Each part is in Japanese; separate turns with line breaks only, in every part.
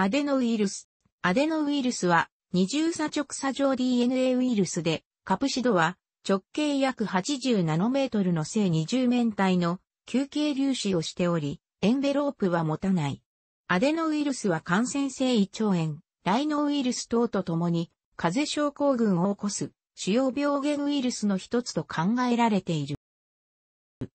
アデノウイルス。アデノウイルスは二重鎖直鎖上 DNA ウイルスで、カプシドは直径約80ナノメートルの正二重面体の球形粒子をしており、エンベロープは持たない。アデノウイルスは感染性胃腸炎、ライノウイルス等とともに、風邪症候群を起こす主要病原ウイルスの一つと考えられている。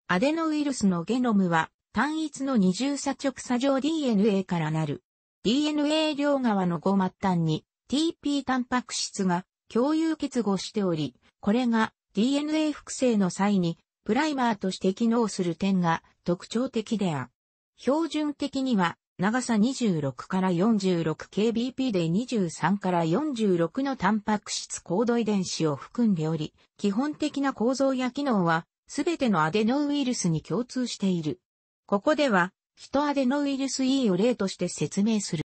アデノウイルスのゲノムは単一の二重鎖直鎖上 DNA からなる DNA 両側の5末端に TP タンパク質が共有結合しており、これが DNA 複製の際にプライマーとして機能する点が特徴的である。標準的には長さ26から 46kbp で23から46のタンパク質コード遺伝子を含んでおり、基本的な構造や機能はすべてのアデノウイルスに共通している。ここではヒトアデノウイルス E を例として説明する。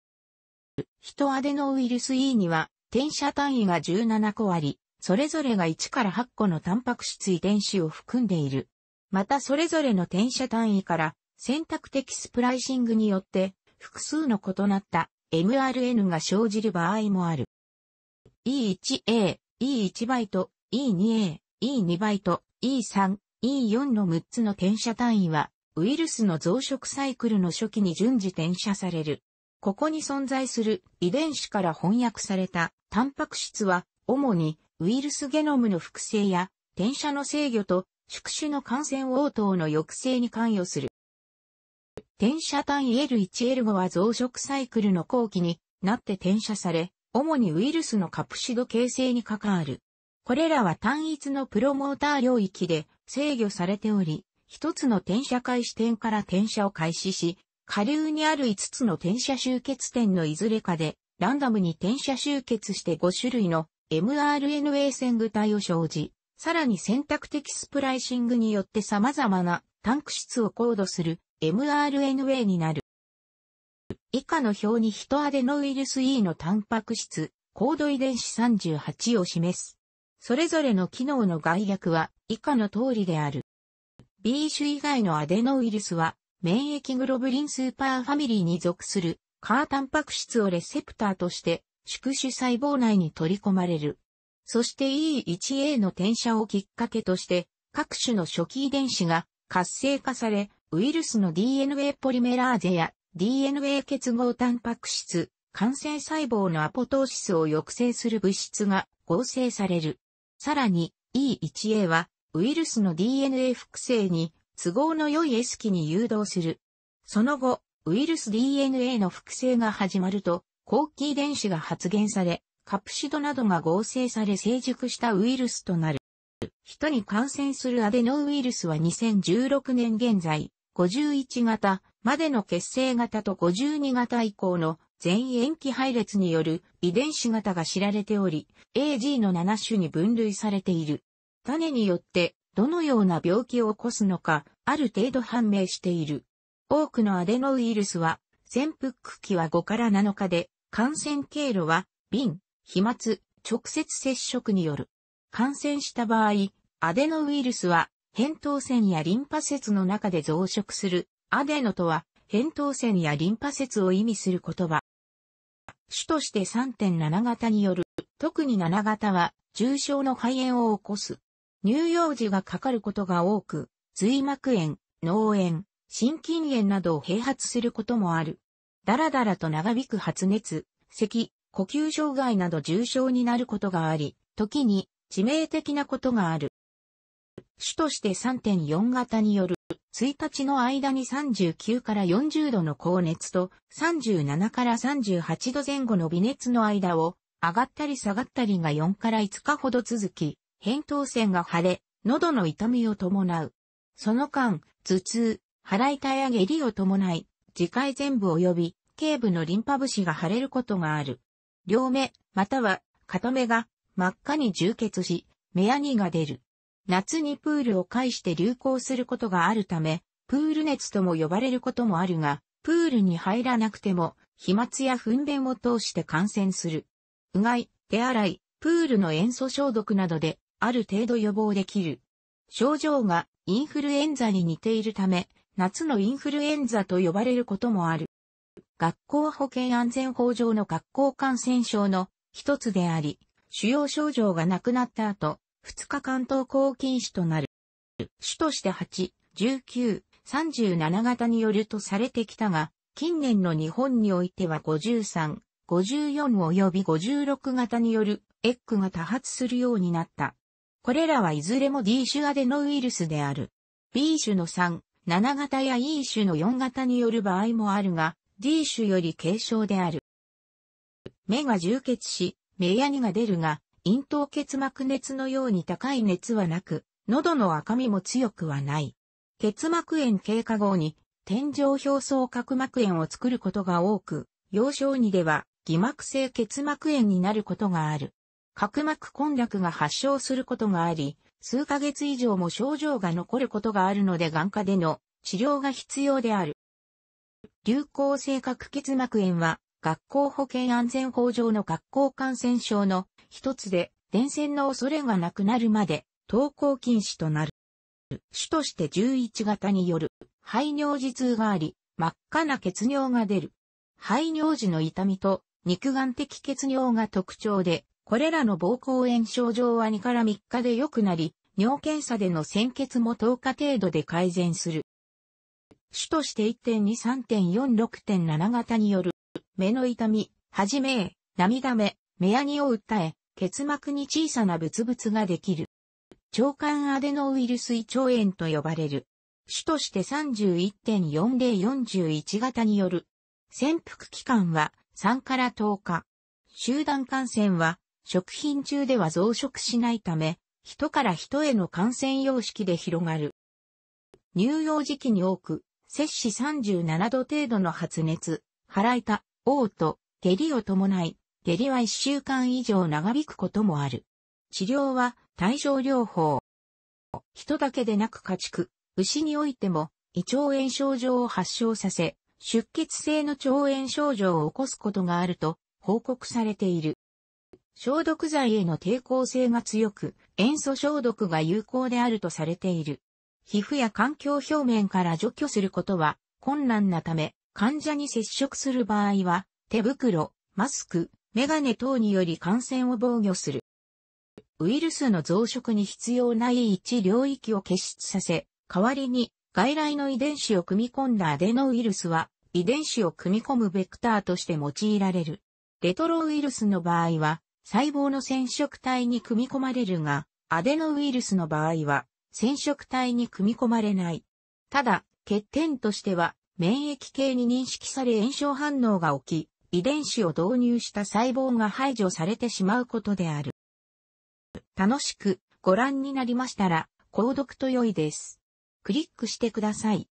ヒトアデノウイルス E には、転写単位が17個あり、それぞれが1から8個のタンパク質遺伝子を含んでいる。またそれぞれの転写単位から選択的スプライシングによって複数の異なった mRN が生じる場合もある。E1A、E1 バイト、E2A、E2 バイト、E3、E4 の6つの転写単位はウイルスの増殖サイクルの初期に順次転写される。ここに存在する遺伝子から翻訳されたタンパク質は、主にウイルスゲノムの複製や転写の制御と宿主の感染応答の抑制に関与する。転写単位 L1L5 は増殖サイクルの後期になって転写され、主にウイルスのカプシド形成に関わる。これらは単一のプロモーター領域で制御されており、一つの転写開始点から転写を開始し、下流にある5つの転写集結点のいずれかで、ランダムに転写集結して5種類の mRNA 線具体を生じ、さらに選択的スプライシングによって様々なタンク質をコードする mRNA になる。以下の表にヒトアデノウイルス E のタンパク質、コード遺伝子38を示す。それぞれの機能の概略は以下の通りである。B 種以外のアデノウイルスは、免疫グロブリンスーパーファミリーに属する、カータンパク質をレセプターとして、宿主細胞内に取り込まれる。そして E1A の転写をきっかけとして、各種の初期遺伝子が活性化され、ウイルスの DNA ポリメラーゼや DNA 結合タンパク質、感染細胞のアポトーシスを抑制する物質が合成される。さらに E1A はウイルスの DNA 複製に都合の良い S 期に誘導する。その後、ウイルス DNA の複製が始まると、後期遺伝子が発現され、カプシドなどが合成され成熟したウイルスとなる。人に感染するアデノウイルスは2016年現在、51型までの血清型と52型以降の全塩基配列による遺伝子型が知られており、AG の7種に分類されている。種によってどのような病気を起こすのか、ある程度判明している。多くのアデノウイルスは、潜伏期は5から7日で、感染経路は、瓶、飛沫、直接接触による。感染した場合、アデノウイルスは、扁桃腺やリンパ節の中で増殖する、アデノとは、扁桃腺やリンパ節を意味する言葉。主として3.7型による、特に7型は、重症の肺炎を起こす。乳幼児がかかることが多く、髄膜炎、脳炎、心筋炎などを併発することもある。だらだらと長引く発熱、咳、呼吸障害など重症になることがあり、時に致命的なことがある。主として3.4型による1日の間に39から40度の高熱と37から38度前後の微熱の間を上がったり下がったりが4から5日ほど続き、扁桃腺が腫れ、喉の痛みを伴う。その間、頭痛、腹痛や下痢を伴い、次回全部及び、頸部のリンパ節が腫れることがある。両目、または、片目が、真っ赤に充血し、目やにが出る。夏にプールを介して流行することがあるため、プール熱とも呼ばれることもあるが、プールに入らなくても、飛沫や糞便を通して感染する。うがい、手洗い、プールの塩素消毒などである程度予防できる。症状がインフルエンザに似ているため、夏のインフルエンザと呼ばれることもある。学校保健安全法上の学校感染症の一つであり、主要症状がなくなった後、2日間登校禁止となる。主として8、19、37型によるとされてきたが、近年の日本においては53、54及び56型によるエッグが多発するようになった。これらはいずれも D 種アデノウイルスである。B 種の3、7型や E 種の4型による場合もあるが、D 種より軽症である。目が充血し、目やにが出るが、咽頭結膜熱のように高い熱はなく、喉の赤みも強くはない。結膜炎経過後に、天井表層角膜炎を作ることが多く、幼少にでは、偽膜性結膜炎になることがある。角膜根略が発症することがあり、数ヶ月以上も症状が残ることがあるので眼科での治療が必要である。流行性角結膜炎は学校保健安全法上の学校感染症の一つで伝染の恐れがなくなるまで登校禁止となる。主として11型による排尿時痛があり、真っ赤な血尿が出る。排尿時の痛みと肉眼的血尿が特徴で、これらの膀胱炎症状は2から3日で良くなり、尿検査での鮮血も10日程度で改善する。主として1.23.46.7型による、目の痛み、はじめ、涙目、目やにを訴え、結膜に小さなブツブツができる。腸管アデノウイルス胃腸炎と呼ばれる。主として31.4041型による。潜伏期間は3から10日。集団感染は食品中では増殖しないため、人から人への感染様式で広がる。乳幼児期に多く、摂氏37度程度の発熱、腹痛、嘔吐、下痢を伴い、下痢は1週間以上長引くこともある。治療は対症療法。人だけでなく家畜、牛においても胃腸炎症状を発症させ、出血性の腸炎症状を起こすことがあると報告されている。消毒剤への抵抗性が強く、塩素消毒が有効であるとされている。皮膚や環境表面から除去することは困難なため、患者に接触する場合は、手袋、マスク、メガネ等により感染を防御する。ウイルスの増殖に必要ない一領域を結出させ、代わりに外来の遺伝子を組み込んだアデノウイルスは、遺伝子を組み込むベクターとして用いられる。レトロウイルスの場合は、細胞の染色体に組み込まれるが、アデノウイルスの場合は、染色体に組み込まれない。ただ、欠点としては、免疫系に認識され炎症反応が起き、遺伝子を導入した細胞が排除されてしまうことである。楽しくご覧になりましたら、購読と良いです。クリックしてください。